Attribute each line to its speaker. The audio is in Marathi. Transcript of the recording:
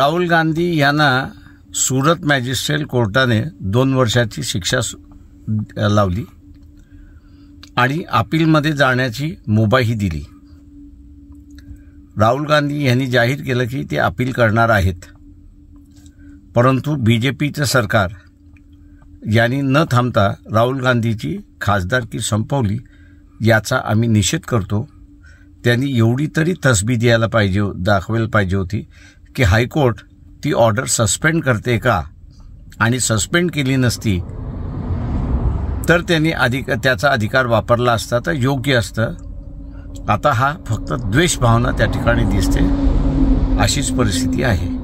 Speaker 1: राहुल गांधी यांना सुरत मॅजिस्ट्रेट कोर्टाने दोन वर्षाची शिक्षा लावली आणि अपीलमध्ये जाण्याची मुभाही दिली राहुल गांधी यांनी जाहीर केलं की ते अपील करणार आहेत परंतु बी जे पीचं सरकार यांनी न थांबता राहुल गांधीची खासदारकी संपवली याचा आम्ही निषेध करतो त्यांनी एवढी तरी तसबी द्यायला पाहिजे दाखवायला पाहिजे होती की हायकोर्ट ती ऑर्डर सस्पेंड करते का आणि सस्पेंड केली नसती तर त्यांनी अधिक त्याचा अधिकार वापरला असता तर योग्य असतं आता हा फक्त द्वेषभावना त्या ठिकाणी दिसते अशीच परिस्थिती आहे